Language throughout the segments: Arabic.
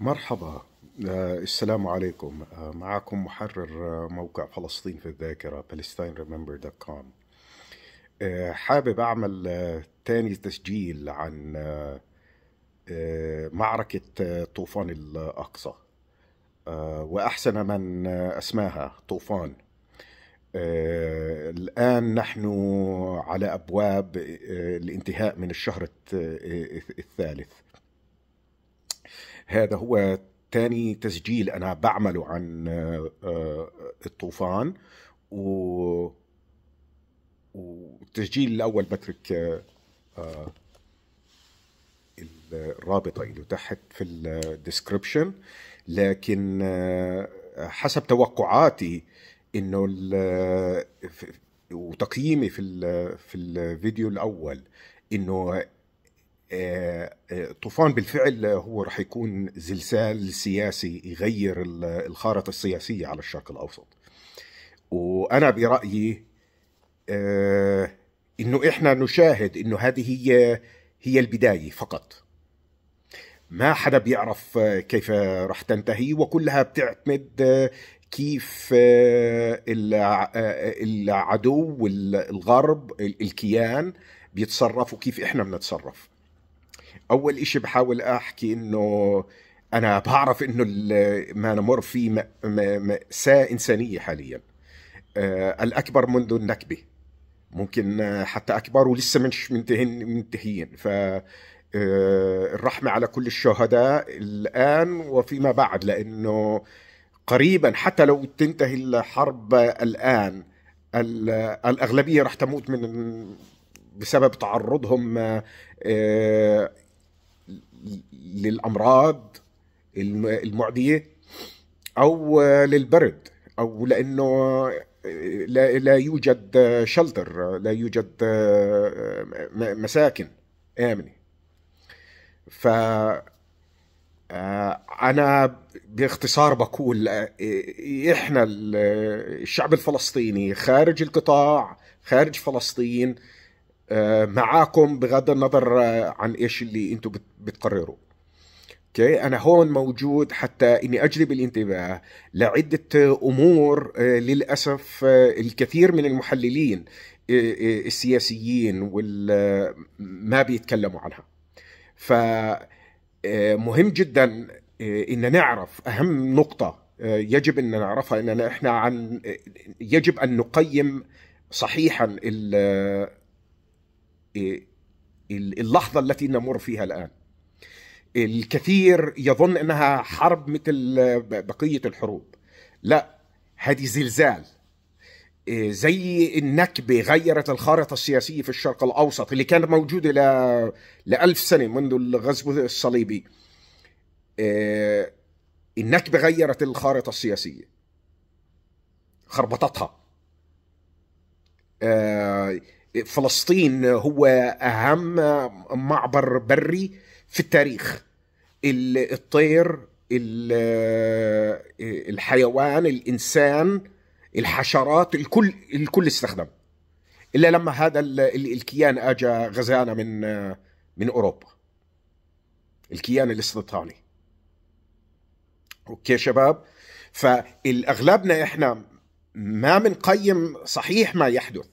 مرحبا آه، السلام عليكم آه، معكم محرر آه، موقع فلسطين في الذاكرة palestineremember.com حابب أعمل تاني تسجيل عن معركة طوفان الأقصى وأحسن من أسماها طوفان الآن نحن على أبواب الانتهاء من الشهر الثالث هذا هو تاني تسجيل أنا بعمله عن آه، آه، الطوفان و والتسجيل الأول بترك آه، الرابطة له تحت في الديسكربشن لكن حسب توقعاتي انه وتقييمي في في الفيديو الاول انه آه، آه، طوفان بالفعل هو راح يكون زلزال سياسي يغير الخارطة السياسية على الشرق الأوسط وأنا برأيي آه، إنه إحنا نشاهد إنه هذه هي هي البداية فقط ما حدا بيعرف كيف راح تنتهي وكلها بتعتمد كيف العدو الغرب الكيان بيتصرف وكيف احنا بنتصرف اول إشي بحاول احكي انه انا بعرف انه ما نمر فيه مأساة انسانية حاليا آه، الاكبر منذ النكبة ممكن حتى اكبر ولسه مش منتهين منتهيين ف آه، الرحمة على كل الشهداء الآن وفيما بعد لأنه قريبا حتى لو تنتهي الحرب الآن الأغلبية راح تموت من بسبب تعرضهم آه، للامراض المعديه او للبرد او لانه لا, لا يوجد شلتر لا يوجد مساكن امنه ف آه، انا باختصار بقول آه، احنا الشعب الفلسطيني خارج القطاع خارج فلسطين آه، معاكم بغض النظر آه، عن ايش اللي انتم بتقرروا اوكي انا هون موجود حتى اني اجلب الانتباه لعده امور آه، للاسف الكثير من المحللين السياسيين وال ما بيتكلموا عنها ف مهم جدا ان نعرف اهم نقطه يجب ان نعرفها اننا احنا عن يجب ان نقيم صحيحا ال إيه، اللحظة التي نمر فيها الآن الكثير يظن أنها حرب مثل بقية الحروب لا هذه زلزال إيه، زي النكبة غيرت الخارطة السياسية في الشرق الأوسط اللي كانت موجودة ل... لألف سنة منذ الغزو الصليبي إيه، النكبة غيرت الخارطة السياسية خربطتها فلسطين هو اهم معبر بري في التاريخ الطير الحيوان الانسان الحشرات الكل الكل استخدم الا لما هذا الكيان اجى غزانا من من اوروبا الكيان الاستيطاني اوكي شباب فالاغلبنا احنا ما بنقيم صحيح ما يحدث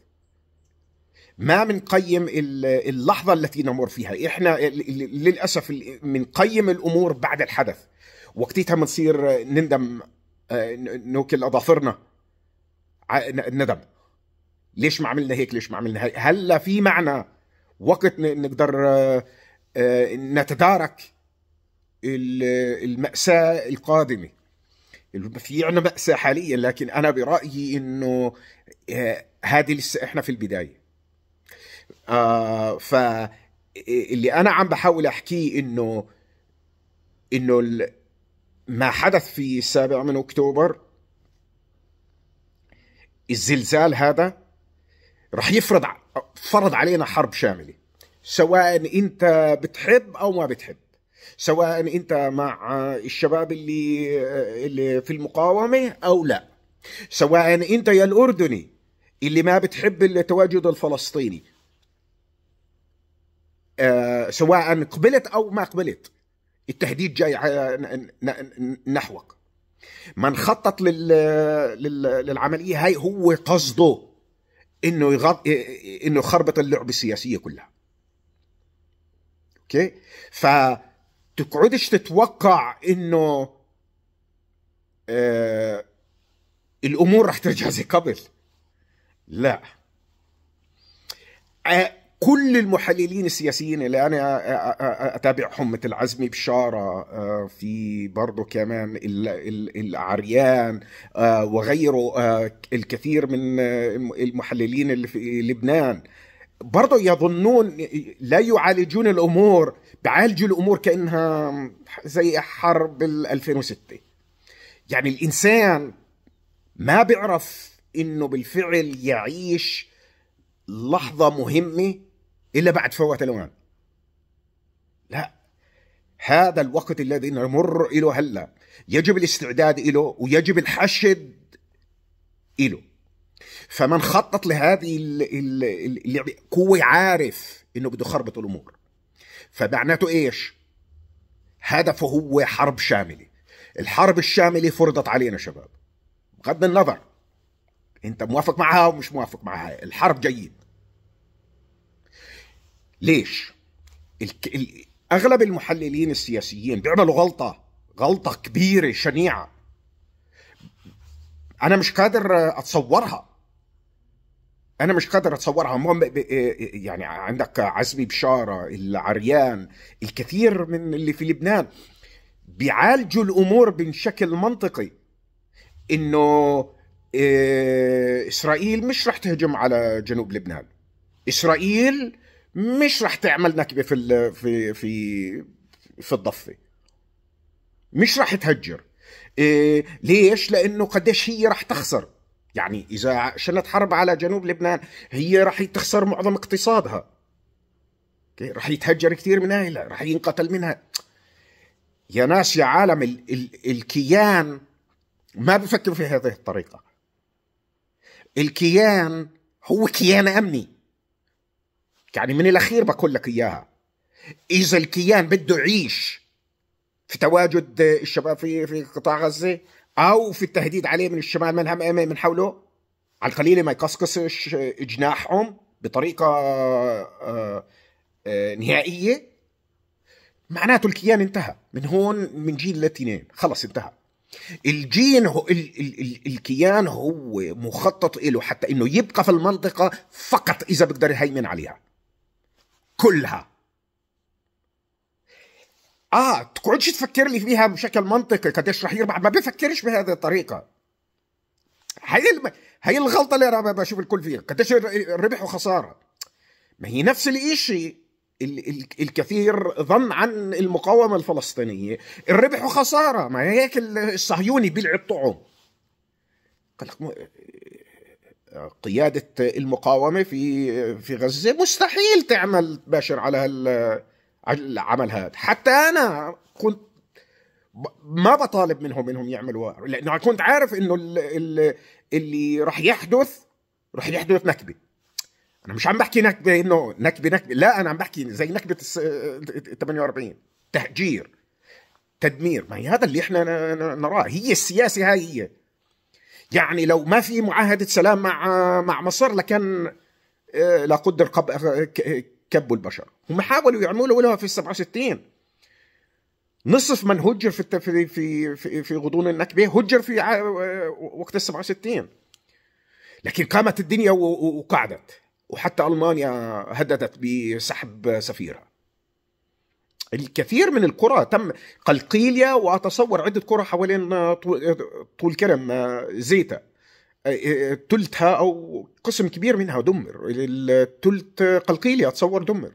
ما بنقيم اللحظه التي نمر فيها احنا للاسف بنقيم الامور بعد الحدث وقتها بنصير نندم آه، نوكل اظافرنا ندم ليش ما عملنا هيك ليش ما عملنا هيك هلا في معنى وقت نقدر آه، آه، نتدارك المأساة القادمة في عنا مأساة حاليا لكن أنا برأيي أنه هذه لسه إحنا في البداية آه ف اللي انا عم بحاول احكيه انه انه ما حدث في السابع من اكتوبر الزلزال هذا رح يفرض فرض علينا حرب شامله سواء انت بتحب او ما بتحب سواء انت مع الشباب اللي اللي في المقاومه او لا سواء انت يا الاردني اللي ما بتحب التواجد الفلسطيني آه، سواء قبلت او ما قبلت التهديد جاي نحوك من خطط لل... لل... للعمليه هاي هو قصده انه يغط... انه يخربط اللعبه السياسيه كلها اوكي فتقعدش تتوقع انه آه... الامور رح ترجع زي قبل لا آه... كل المحللين السياسيين اللي انا اتابعهم مثل عزمي بشاره آه، في برضه كمان العريان آه، وغيره آه، الكثير من المحللين اللي في لبنان برضه يظنون لا يعالجون الامور بعالجوا الامور كانها زي حرب ال 2006 يعني الانسان ما بيعرف انه بالفعل يعيش لحظه مهمه إلا بعد فوات الأوان لا هذا الوقت الذي نمر إله هلا يجب الاستعداد إله ويجب الحشد إله فمن خطط لهذه اللعبة يعني هو عارف إنه بده يخربط الأمور فمعناته إيش هدفه هو حرب شاملة الحرب الشاملة فرضت علينا شباب بغض النظر انت موافق معها ومش موافق معها الحرب جيد ليش ال... ال... اغلب المحللين السياسيين بيعملوا غلطه غلطه كبيره شنيعه انا مش قادر اتصورها انا مش قادر اتصورها ب... إيه، إيه، يعني عندك عزمي بشاره العريان الكثير من اللي في لبنان بيعالجوا الامور بشكل منطقي انه إيه، اسرائيل مش رح تهجم على جنوب لبنان اسرائيل مش رح تعمل نكبه في في في في الضفه مش رح تهجر إيه ليش لانه قديش هي رح تخسر يعني اذا شنت حرب على جنوب لبنان هي رح تخسر معظم اقتصادها رح يتهجر كثير من اهلها رح ينقتل منها يا ناس يا عالم ال ال الكيان ما بفكر في هذه الطريقه الكيان هو كيان امني يعني من الأخير بقول لك إياها إذا الكيان بده يعيش في تواجد الشباب في في قطاع غزة أو في التهديد عليه من الشمال من من حوله على القليلة ما يقصقصش جناحهم بطريقة آه، آه، نهائية معناته الكيان انتهى من هون من جيل لتنين خلص انتهى الجين هو ال ال ال الكيان هو مخطط له حتى انه يبقى في المنطقه فقط اذا بقدر يهيمن عليها كلها اه تقعدش تفكر لي فيها بشكل منطقي رح يربح ما بفكرش بهذه الطريقه هي هي الغلطه اللي انا بشوف الكل فيها قديش ربح وخساره ما هي نفس الشيء الكثير ظن عن المقاومه الفلسطينيه الربح وخساره ما هيك الصهيوني بيلعب طعم قال لك قياده المقاومه في في غزه مستحيل تعمل باشر على هال العمل هذا حتى انا كنت ما بطالب منهم انهم يعملوا لانه كنت عارف انه اللي, اللي راح يحدث راح يحدث نكبه انا مش عم بحكي نكبه انه نكبه نكبه لا انا عم بحكي زي نكبه 48 تهجير تدمير ما هي هذا اللي احنا نراه هي السياسه هاي هي يعني لو ما في معاهده سلام مع مع مصر لكان آه، لا قدر كبوا البشر هم حاولوا يعملوا لها في 67 نصف من هجر في في في في غضون النكبه هجر في آه، وقت ال 67 لكن قامت الدنيا وقعدت وحتى المانيا هددت بسحب سفيرها الكثير من القرى تم قلقيليا واتصور عده قرى حوالين آه، آه، طول كرم آه، زيتا تلتها او قسم كبير منها دمر التلت قلقيليا اتصور دمر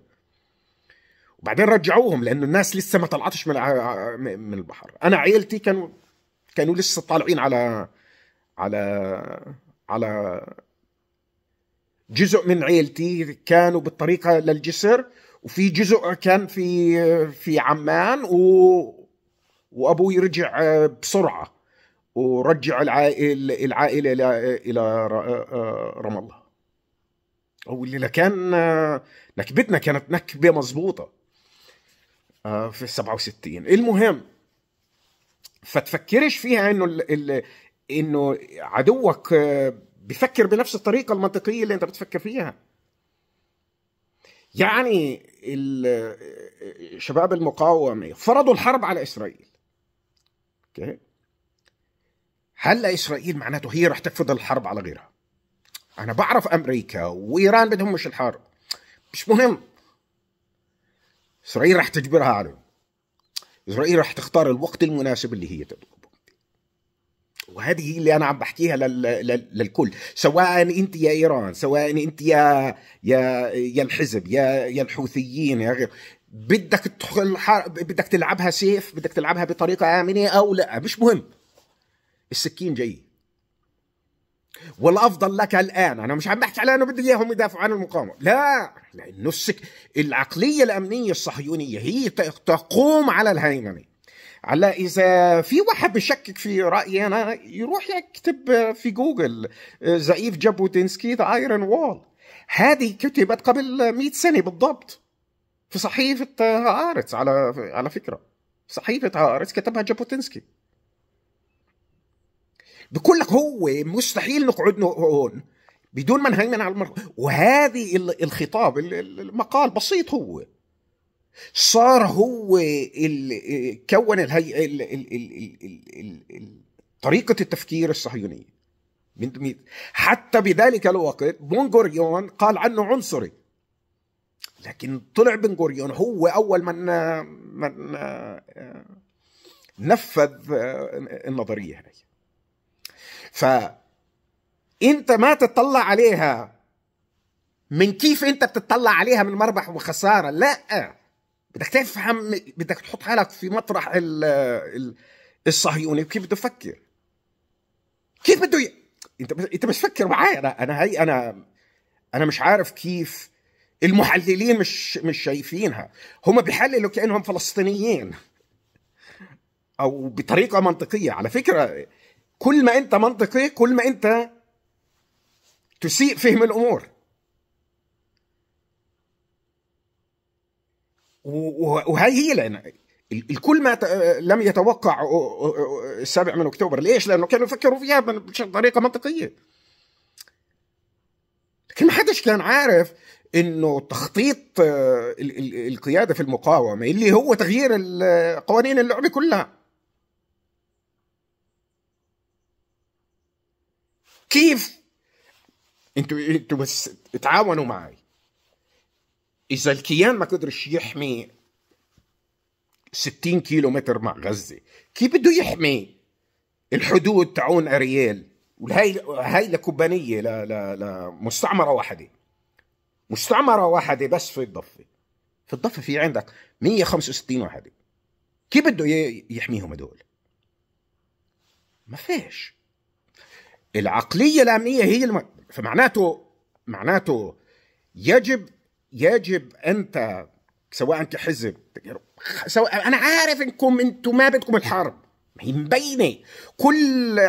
وبعدين رجعوهم لانه الناس لسه ما طلعتش من من البحر انا عيلتي كانوا كانوا لسه طالعين على على على جزء من عيلتي كانوا بالطريقه للجسر وفي جزء كان في في عمان و وابوي رجع بسرعه ورجع العائل العائله الى الى آه، رام الله او اللي لكان نكبتنا كانت نكبه مضبوطه آه، في 67 المهم فتفكرش فيها انه ال... انه عدوك آه، بفكر بنفس الطريقه المنطقيه اللي انت بتفكر فيها يعني شباب المقاومة فرضوا الحرب على إسرائيل أوكي هلا إسرائيل معناته هي رح تفرض الحرب على غيرها أنا بعرف أمريكا وإيران بدهم مش الحرب مش مهم إسرائيل رح تجبرها عليهم إسرائيل رح تختار الوقت المناسب اللي هي تبغى وهذه اللي انا عم بحكيها للكل سواء انت يا ايران سواء انت يا يا يا الحزب يا يا الحوثيين يا غير بدك تدخل بدك تلعبها سيف بدك تلعبها بطريقه امنه او لا مش مهم السكين جاي والافضل لك الان انا مش عم بحكي على انه بدي اياهم يدافعوا عن المقاومه لا لانه السك... العقليه الامنيه الصهيونيه هي تقوم على الهيمنه على اذا في واحد بشكك في رايي انا يروح يكتب في جوجل زعيف جابوتينسكي ذا ايرون وول هذه كتبت قبل 100 سنه بالضبط في صحيفه هارتس على على فكره صحيفه هارتس كتبها جابوتينسكي بقول لك هو مستحيل نقعد هون بدون ما نهيمن على المرأة وهذه الخطاب المقال بسيط هو صار هو اللي كون الهيئه طريقه التفكير الصهيونيه حتى بذلك الوقت بن غوريون قال عنه عنصري لكن طلع بن غوريون هو اول من من نفذ النظريه هاي فانت ما تطلع عليها من كيف انت بتطلع عليها من مربح وخساره لا بدك تفهم بدك تحط حالك في مطرح ال الصهيوني كيف بده يفكر كيف بده ي... انت انت مش فكر معي انا انا هي انا انا مش عارف كيف المحللين مش مش شايفينها هم بيحللوا كانهم فلسطينيين او بطريقه منطقيه على فكره كل ما انت منطقي كل ما انت تسيء فهم الامور وهي هي العناية الكل ما لم يتوقع السابع من اكتوبر ليش لانه كانوا يفكروا فيها بطريقه منطقيه لكن ما حدش كان عارف انه تخطيط آه، القياده في المقاومه اللي هو تغيير قوانين اللعبه كلها كيف انتوا انتوا بس تعاونوا معي اذا الكيان ما قدرش يحمي 60 كيلو متر مع غزه كيف بده يحمي الحدود تعون اريال وهي هاي لكوبانيه ل... ل... لمستعمره واحده مستعمره واحده بس في الضفه في الضفه في عندك 165 واحده كيف بده يحميهم هدول ما فيش العقليه الامنيه هي الم... فمعناته معناته يجب يجب انت سواء انت حزب سواء انا عارف انكم انتم ما بدكم الحرب هي مبينه كل آه،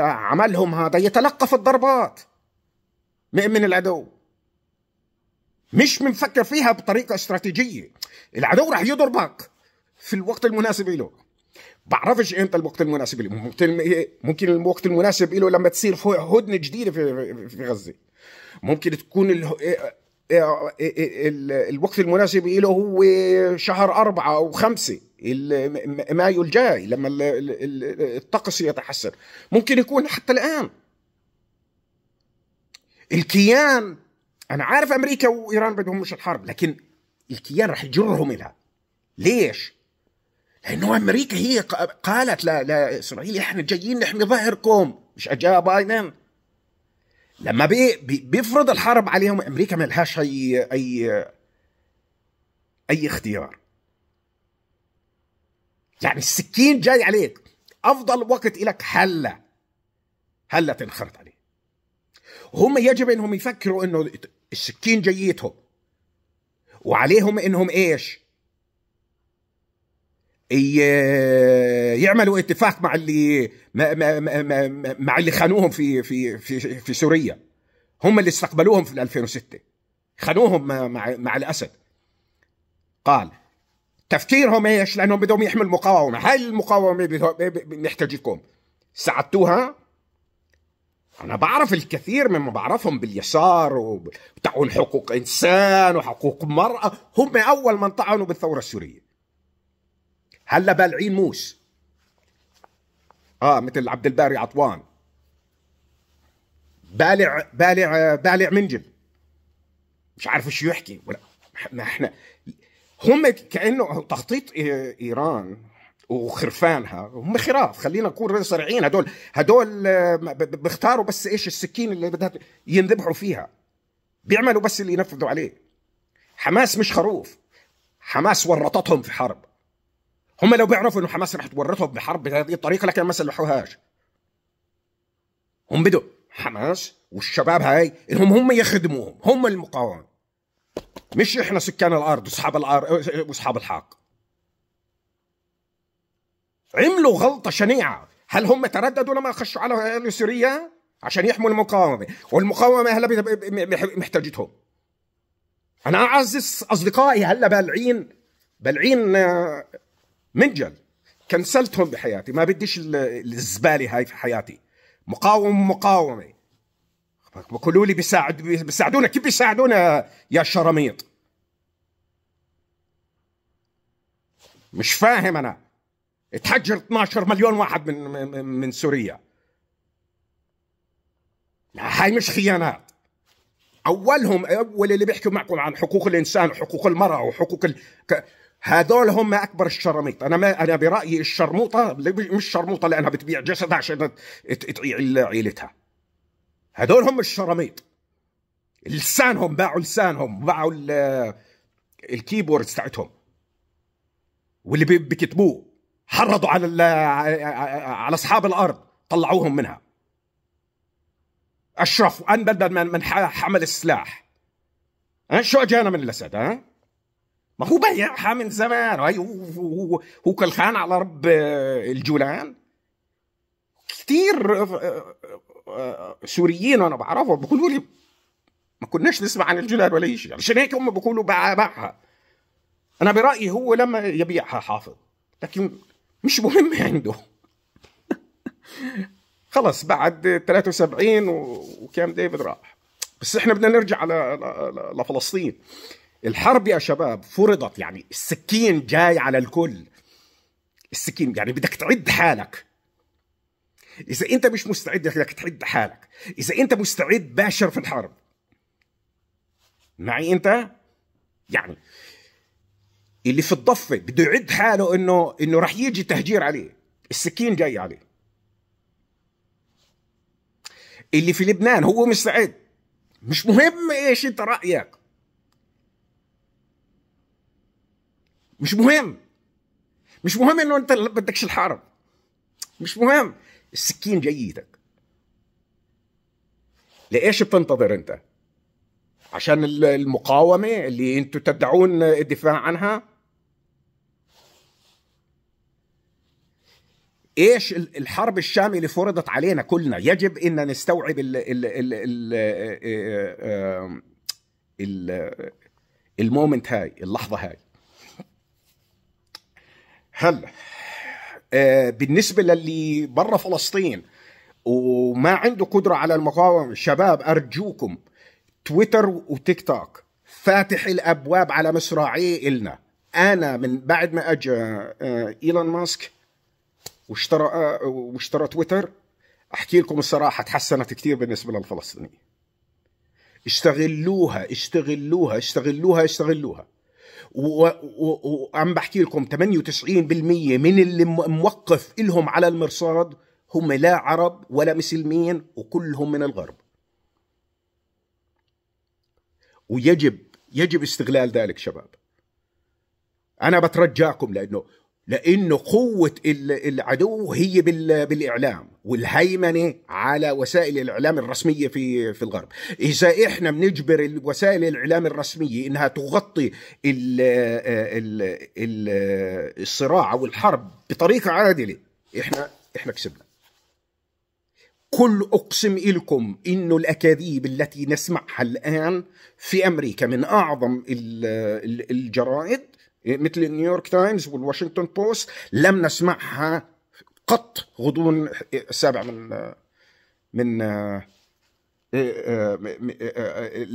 آه، عملهم هذا يتلقف الضربات من العدو مش بنفكر فيها بطريقه استراتيجيه العدو راح يضربك في الوقت المناسب له بعرفش امتى الوقت المناسب له ممكن ممكن الوقت المناسب له لما تصير هدنه جديده في غزه ممكن تكون إيه، إيه، إيه، الوقت المناسب له هو شهر أربعة أو خمسة مايو الجاي لما الطقس يتحسن ممكن يكون حتى الآن الكيان أنا عارف أمريكا وإيران بدهم مش الحرب لكن الكيان رح يجرهم إلى ليش؟ لأنه أمريكا هي قالت لإسرائيل إحنا جايين نحمي ظهركم مش أجا بايدن لما بي بيفرض الحرب عليهم امريكا ما لهاش اي اي اي اختيار يعني السكين جاي عليك افضل وقت لك هلا هلا تنخرط عليه هم يجب انهم يفكروا انه السكين جيتهم وعليهم انهم ايش يعملوا اتفاق مع اللي مع, مع, مع اللي خانوهم في في في في سوريا هم اللي استقبلوهم في 2006 خانوهم مع مع الاسد قال تفكيرهم ايش؟ لانهم بدهم يحملوا المقاومه، هاي المقاومه بنحتاجكم ساعدتوها انا بعرف الكثير مما بعرفهم باليسار وتعون حقوق انسان وحقوق مرأة هم اول من طعنوا بالثورة السورية هلا بالعين موس اه مثل عبد الباري عطوان بالع بالع بالع منجل مش عارف شو يحكي ولا ما احنا هم كانه تخطيط ايران وخرفانها هم خراف خلينا نكون صريحين هدول هدول بيختاروا بس ايش السكين اللي بدها ينذبحوا فيها بيعملوا بس اللي ينفذوا عليه حماس مش خروف حماس ورطتهم في حرب هم لو بيعرفوا انه حماس رح تورطهم بحرب بهذه الطريقه لكن ما سلحوهاش هم بدوا حماس والشباب هاي انهم هم يخدموهم هم المقاومه مش احنا سكان الارض واصحاب الارض واصحاب الحق عملوا غلطه شنيعه هل هم ترددوا لما خشوا على سوريا عشان يحموا المقاومه والمقاومه هلا محتاجتهم انا اعزز اصدقائي هلا بالعين بالعين آه، من جد كنسلتهم بحياتي ما بديش الزباله هاي في حياتي مقاوم مقاومه بقولوا لي بيساعد بيساعدونا كيف بيساعدونا يا شراميط مش فاهم انا اتحجر 12 مليون واحد من من, من سوريا لا هاي مش خيانات اولهم اول اللي بيحكوا معكم عن حقوق الانسان وحقوق المراه وحقوق ال... هذول هم اكبر الشراميط انا ما انا برايي الشرموطه مش شرموطه لانها بتبيع جسدها عشان تعيع عيلتها هذول هم الشراميط لسانهم باعوا لسانهم باعوا الكيبوردز تاعتهم واللي بكتبوه حرضوا على على اصحاب الارض طلعوهم منها اشرف انبل من حمل السلاح أه؟ شو اجانا من الاسد ها أه؟ ما هو بيعها من زمان هو هو كل خان على رب الجولان كثير آه، آه، آه، سوريين انا بعرفهم بقولوا لي ما كناش نسمع عن الجولان ولا شيء عشان هيك هم بيقولوا باعها انا برايي هو لما يبيعها حافظ لكن مش مهم عنده خلص بعد 73 وكام ديفيد راح بس احنا بدنا نرجع لفلسطين الحرب يا شباب فرضت يعني السكين جاي على الكل السكين يعني بدك تعد حالك اذا انت مش مستعد بدك تعد حالك اذا انت مستعد باشر في الحرب معي انت يعني اللي في الضفه بده يعد حاله انه انه رح يجي تهجير عليه السكين جاي عليه اللي في لبنان هو مستعد مش مهم ايش انت رايك مش مهم مش مهم انه انت ما بدكش الحرب مش مهم السكين جيدك لايش بتنتظر انت عشان المقاومه اللي انتم تدعون الدفاع عنها ايش الحرب الشامله فرضت علينا كلنا يجب ان نستوعب ال ال ال ال آه، آه، آه، ال المومنت هاي اللحظه هاي هلا آه، بالنسبة للي برا فلسطين وما عنده قدرة على المقاومة شباب أرجوكم تويتر وتيك توك فاتح الأبواب على مصراعيه إلنا أنا من بعد ما أجا آه، إيلون ماسك واشترى آه، واشترى تويتر أحكي لكم الصراحة تحسنت كثير بالنسبة للفلسطينيين استغلوها استغلوها استغلوها استغلوها, استغلوها. وعم بحكي لكم 98% من اللي موقف إلهم على المرصاد هم لا عرب ولا مسلمين وكلهم من الغرب ويجب يجب استغلال ذلك شباب أنا بترجاكم لأنه لأن قوة العدو هي بالإعلام والهيمنة على وسائل الإعلام الرسمية في في الغرب إذا إحنا بنجبر وسائل الإعلام الرسمية إنها تغطي الـ الـ الـ الصراع الحرب بطريقة عادلة إحنا إحنا كسبنا كل أقسم لكم إنه الأكاذيب التي نسمعها الآن في أمريكا من أعظم الجرائد إيه، مثل نيويورك تايمز والواشنطن بوست لم نسمعها قط غضون إيه، السابع من من إيه،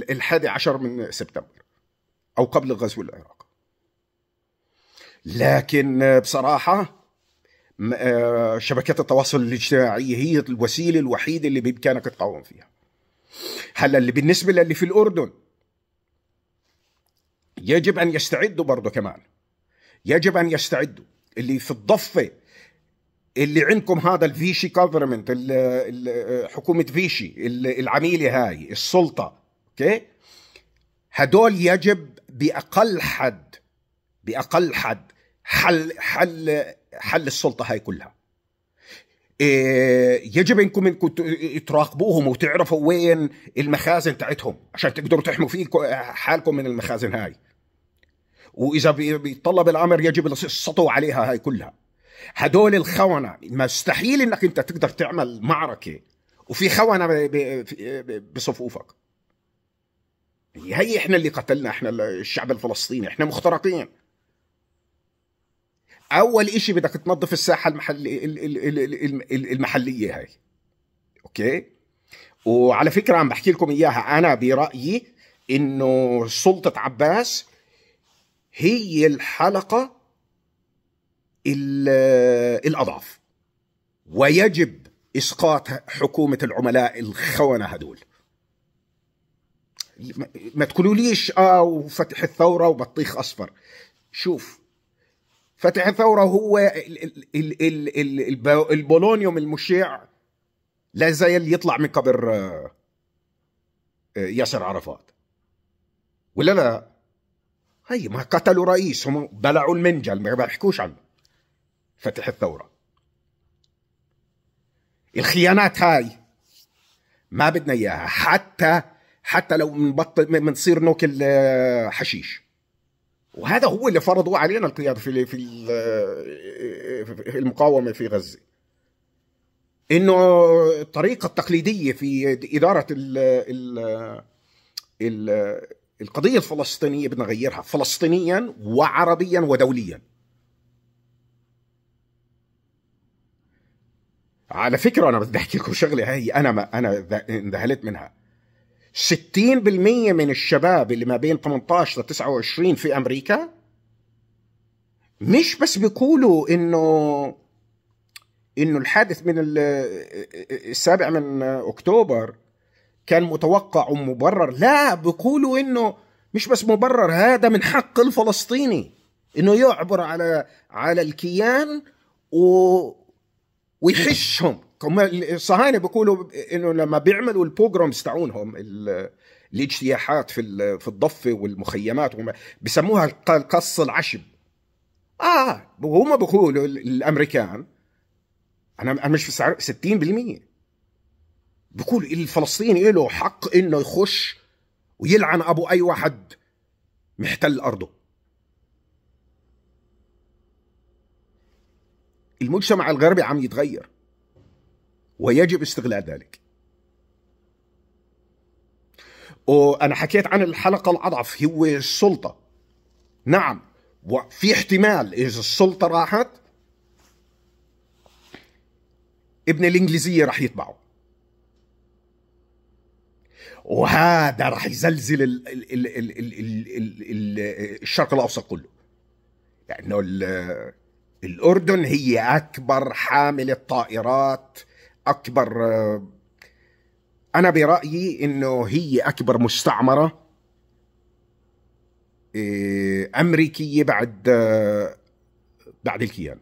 الحادي عشر من سبتمبر أو قبل غزو العراق لكن بصراحة شبكات التواصل الاجتماعي هي الوسيلة الوحيدة اللي بإمكانك تقاوم فيها هلا اللي بالنسبة للي في الأردن يجب أن يستعدوا برضه كمان يجب أن يستعدوا اللي في الضفة اللي عندكم هذا الفيشي كفرمنت حكومة فيشي العميلة هاي السلطة اوكي هدول يجب بأقل حد بأقل حد حل حل حل السلطة هاي كلها إيه، يجب انكم انكم تراقبوهم وتعرفوا وين المخازن تاعتهم عشان تقدروا تحموا في حالكم من المخازن هاي واذا بيتطلب الامر يجب السطو عليها هاي كلها هدول الخونه مستحيل انك انت تقدر تعمل معركه وفي خونه بصفوفك هي احنا اللي قتلنا احنا الشعب الفلسطيني احنا مخترقين اول اشي بدك تنظف الساحه المحلي المحليه هاي اوكي وعلى فكره عم بحكي لكم اياها انا برايي انه سلطه عباس هي الحلقة الأضعف ويجب إسقاط حكومة العملاء الخونة هدول ما تقولوليش آه وفتح الثورة وبطيخ أصفر شوف فتح الثورة هو البولونيوم المشع لا اللي يطلع من قبر آه، آه، ياسر عرفات ولا لا هي ما قتلوا رئيس هم بلعوا المنجل ما بيحكوش عنه فتح الثورة الخيانات هاي ما بدنا اياها حتى حتى لو بنبطل بنصير ناكل حشيش وهذا هو اللي فرضوا علينا القيادة في في المقاومة في غزة انه الطريقة التقليدية في إدارة ال ال القضية الفلسطينية بدنا نغيرها فلسطينيا وعربيا ودوليا على فكرة أنا بدي أحكي لكم شغلة هي أنا ما أنا انذهلت منها 60% من الشباب اللي ما بين 18 ل 29 في أمريكا مش بس بيقولوا إنه إنه الحادث من السابع من أكتوبر كان متوقع ومبرر لا بيقولوا انه مش بس مبرر هذا من حق الفلسطيني انه يعبر على على الكيان و ويحشهم الصهاينه بيقولوا انه لما بيعملوا البوجرومز تاعونهم الاجتياحات في في الضفه والمخيمات بسموها قص العشب اه هم بيقولوا الامريكان انا انا مش في 60% بقول الفلسطيني إيه له حق انه يخش ويلعن ابو اي واحد محتل ارضه المجتمع الغربي عم يتغير ويجب استغلال ذلك وانا حكيت عن الحلقه الاضعف هو السلطه نعم وفي احتمال اذا السلطه راحت ابن الانجليزيه راح يتبعه وهذا راح يزلزل ال ال ال ال الـ الـ الـ الشرق الاوسط كله لانه يعني الاردن هي اكبر حامل الطائرات اكبر انا برايي انه هي اكبر مستعمره إيه، امريكيه بعد بعد الكيان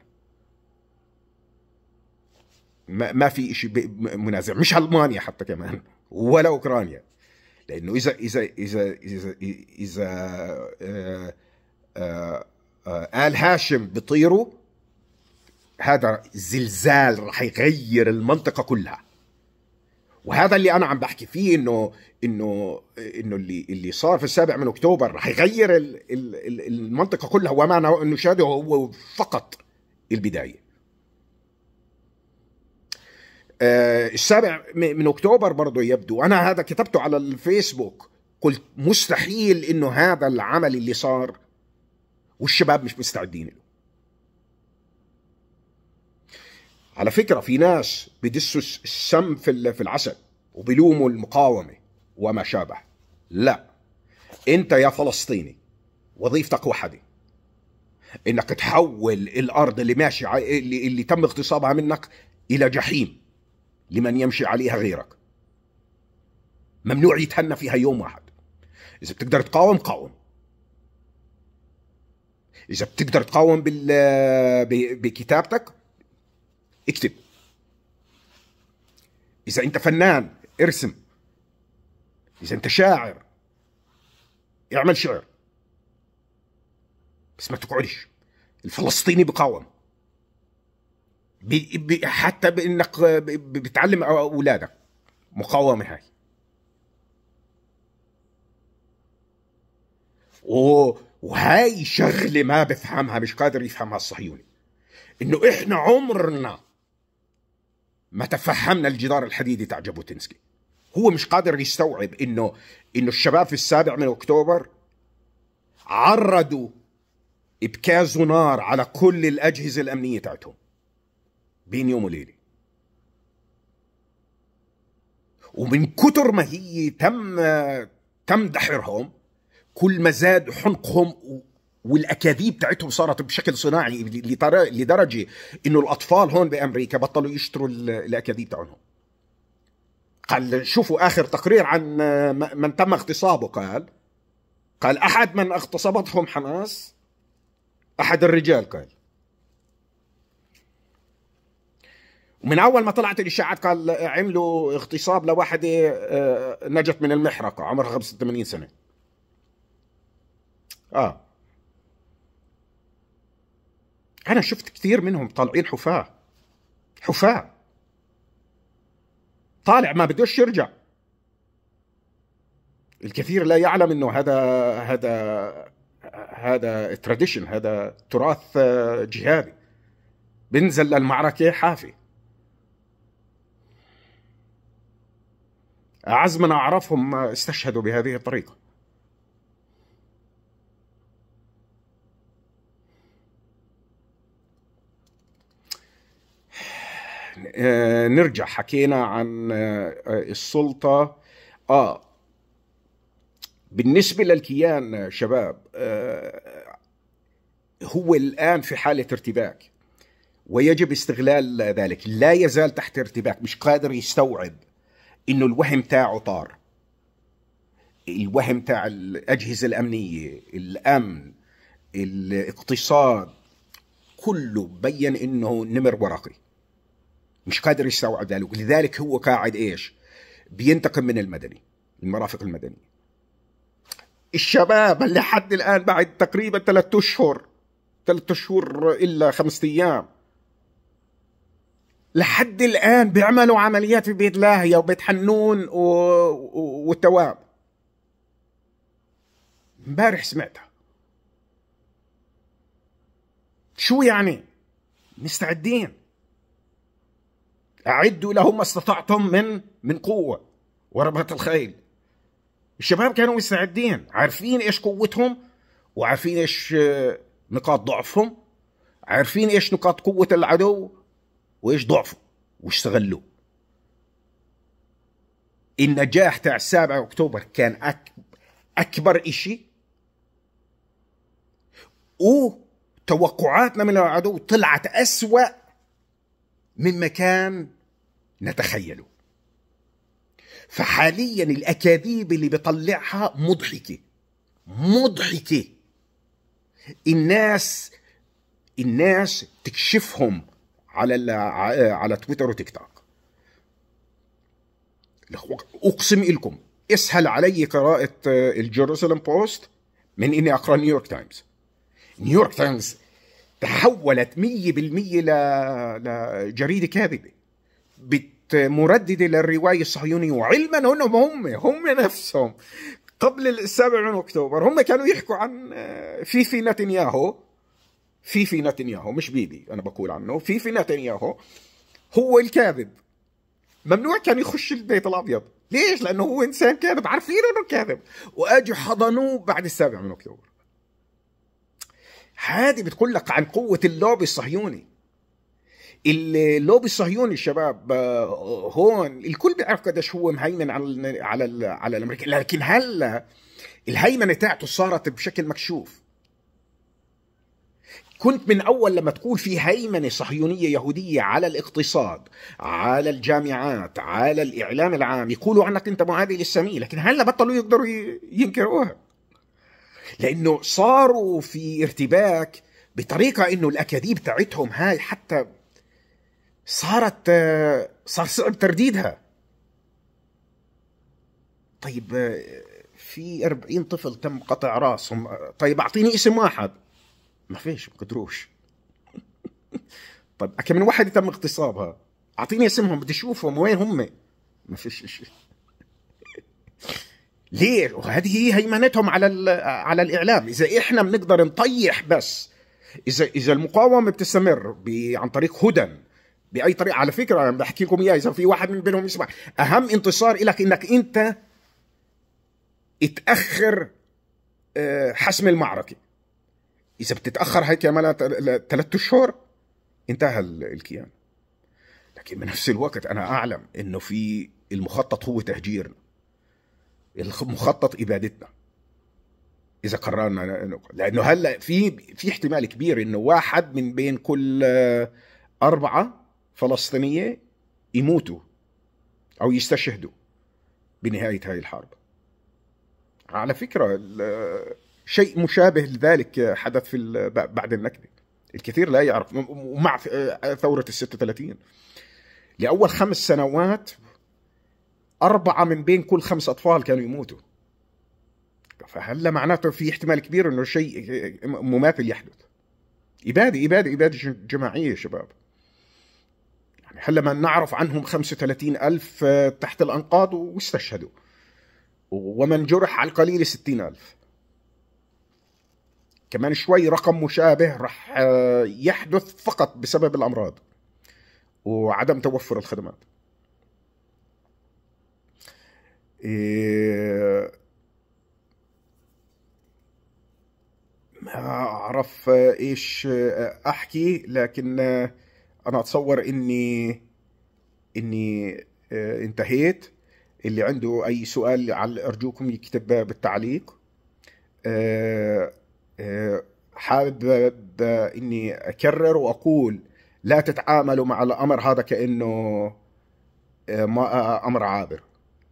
ما في شيء منازع مش المانيا حتى كمان ولا اوكرانيا لانه اذا اذا اذا اذا اذا آه، آه، آه، ال هاشم بيطيروا هذا زلزال رح يغير المنطقه كلها وهذا اللي انا عم بحكي فيه انه انه انه اللي اللي صار في السابع من اكتوبر رح يغير المنطقه كلها وما نشاهده هو فقط البدايه آه، السابع من اكتوبر برضه يبدو انا هذا كتبته على الفيسبوك قلت مستحيل انه هذا العمل اللي صار والشباب مش مستعدين له على فكره في ناس بدسوا السم في في العسل وبلوموا المقاومه وما شابه لا انت يا فلسطيني وظيفتك وحده انك تحول الارض اللي ماشي اللي, اللي تم اغتصابها منك الى جحيم لمن يمشي عليها غيرك ممنوع يتهنى فيها يوم واحد اذا بتقدر تقاوم قاوم اذا بتقدر تقاوم بال بكتابتك اكتب اذا انت فنان ارسم اذا انت شاعر اعمل شعر بس ما تقعدش الفلسطيني بقاوم حتى بانك بتعلم اولادك مقاومه هاي وهاي شغله ما بفهمها مش قادر يفهمها الصهيوني انه احنا عمرنا ما تفهمنا الجدار الحديدي تاع جابوتنسكي هو مش قادر يستوعب انه انه الشباب في السابع من اكتوبر عرضوا ابكاز نار على كل الاجهزه الامنيه تاعتهم بين يوم وليله ومن كتر ما هي تم تم دحرهم كل ما زاد حنقهم والاكاذيب بتاعتهم صارت بشكل صناعي لدرجه انه الاطفال هون بامريكا بطلوا يشتروا الاكاذيب تاعهم قال شوفوا اخر تقرير عن من تم اغتصابه قال قال احد من اغتصبتهم حماس احد الرجال قال من اول ما طلعت الاشاعات قال عملوا اغتصاب لواحده آه، نجت من المحرقه عمرها 85 سنه اه انا شفت كثير منهم طالعين حفاه حفاه طالع ما بدوش يرجع الكثير لا يعلم انه هذا هذا هذا تراديشن هذا تراث آه، جهادي بنزل للمعركه حافي من أعرفهم استشهدوا بهذه الطريقة آه، نرجع حكينا عن آه، السلطة آه بالنسبة للكيان آه، شباب هو الآن في حالة ارتباك ويجب استغلال ذلك لا يزال تحت ارتباك مش قادر يستوعب انه الوهم تاعه طار الوهم تاع الاجهزه الامنيه الامن الاقتصاد كله بين انه نمر ورقي مش قادر يستوعب ذلك لذلك هو قاعد ايش بينتقم من المدني المرافق المدنيه الشباب اللي حد الان بعد تقريبا ثلاثة اشهر ثلاثة اشهر الا خمسة ايام لحد الآن بيعملوا عمليات في بيت لاهية وبيت حنون و... و... والتواب امبارح سمعتها شو يعني مستعدين أعدوا لهم ما استطعتم من من قوة وربط الخيل الشباب كانوا مستعدين عارفين ايش قوتهم وعارفين ايش آه، نقاط ضعفهم عارفين ايش نقاط قوة العدو وايش ضعفه واستغلوه النجاح تاع 7 اكتوبر كان اكبر اشي وتوقعاتنا من العدو طلعت اسوا مما كان نتخيله فحاليا الاكاذيب اللي بيطلعها مضحكه مضحكه الناس الناس تكشفهم على على تويتر وتيك توك اقسم لكم اسهل علي قراءه آه، الجيروسلم بوست من اني اقرا نيويورك تايمز نيويورك تايمز تحولت 100% لجريده كاذبه مرددة للرواية الصهيونية وعلما أنهم هم هم نفسهم قبل السابع من أكتوبر هم كانوا يحكوا عن آه، فيفي نتنياهو في في نتنياهو مش بيبي انا بقول عنه في في نتنياهو هو الكاذب ممنوع كان يخش البيت الابيض ليش لانه هو انسان كاذب عارفين انه كاذب واجوا حضنوه بعد السابع من اكتوبر هذه بتقول لك عن قوه اللوبي الصهيوني اللوبي الصهيوني الشباب آه، هون الكل بيعرف قديش هو مهيمن على على على الامريكي لكن هلا الهيمنه تاعته صارت بشكل مكشوف كنت من أول لما تقول في هيمنة صهيونية يهودية على الاقتصاد على الجامعات على الإعلام العام يقولوا عنك أنت معادي للسامية لكن هلا بطلوا يقدروا ينكروها لأنه صاروا في ارتباك بطريقة أنه الأكاذيب تاعتهم هاي حتى صارت آه، صار صعب ترديدها طيب آه، في 40 طفل تم قطع راسهم طيب أعطيني اسم واحد ما فيش ما قدروش طيب كم من وحده تم اغتصابها اعطيني اسمهم بدي اشوفهم وين هم ما فيش شيء ليه وهذه هي هيمنتهم على على الاعلام اذا احنا بنقدر نطيح بس اذا اذا المقاومه بتستمر عن طريق هدى باي طريقه على فكره انا بحكي لكم اياها اذا في واحد من بينهم يسمع اهم انتصار لك انك انت تاخر آه، حسم المعركه اذا بتتاخر هيتعملها ثلاثة اشهر انتهى الكيان لكن بنفس الوقت انا اعلم انه في المخطط هو تهجيرنا المخطط ابادتنا اذا قررنا لانه هلا في في احتمال كبير انه واحد من بين كل اربعه فلسطينيه يموتوا او يستشهدوا بنهايه هاي الحرب على فكره شيء مشابه لذلك حدث في بعد النكبه الكثير لا يعرف ومع آه، ثوره ال 36 لاول خمس سنوات أربعة من بين كل خمس أطفال كانوا يموتوا فهلا معناته في احتمال كبير انه شيء آه، مماثل يحدث اباده اباده اباده جماعيه يا شباب يعني هلا ما نعرف عنهم 35 ألف آه، تحت الأنقاض واستشهدوا ومن جرح على القليل 60 ألف كمان شوي رقم مشابه رح آه، يحدث فقط بسبب الأمراض وعدم توفر الخدمات إيه، ما أعرف آه، إيش آه، أحكي لكن أنا أتصور إني إني انتهيت اللي عنده أي سؤال أرجوكم يكتب بالتعليق آه، حابب اني اكرر واقول لا تتعاملوا مع الامر هذا كانه آه، ما آه، امر عابر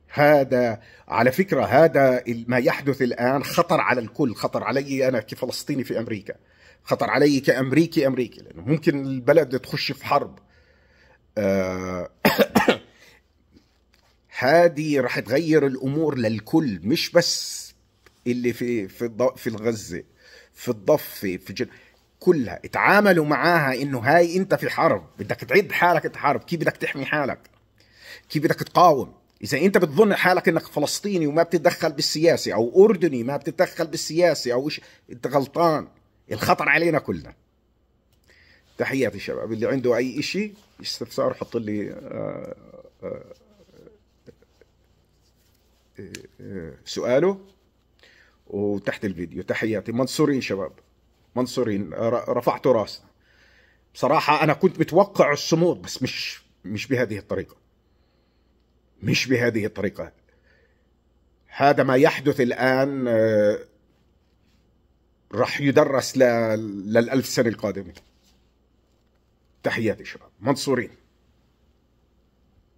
هذا على فكره هذا ما يحدث الان خطر على الكل خطر علي انا كفلسطيني في امريكا خطر علي كامريكي امريكي لانه ممكن البلد تخش في حرب هذه راح تغير الامور للكل مش بس اللي في في في الغزه في الضفه في جن... كلها اتعاملوا معاها انه هاي انت في حرب بدك تعد حالك انت حرب كيف بدك تحمي حالك كيف بدك تقاوم اذا انت بتظن حالك انك فلسطيني وما بتتدخل بالسياسه او اردني ما بتتدخل بالسياسه او إيش انت غلطان الخطر علينا كلنا تحياتي شباب اللي عنده اي شيء استفسار حط لي آه، آه، آه، سؤاله وتحت الفيديو تحياتي منصورين شباب منصورين رفعتوا راسنا بصراحة أنا كنت متوقع الصمود بس مش مش بهذه الطريقة مش بهذه الطريقة هذا ما يحدث الآن آه، راح يدرس للألف سنة القادمة تحياتي شباب منصورين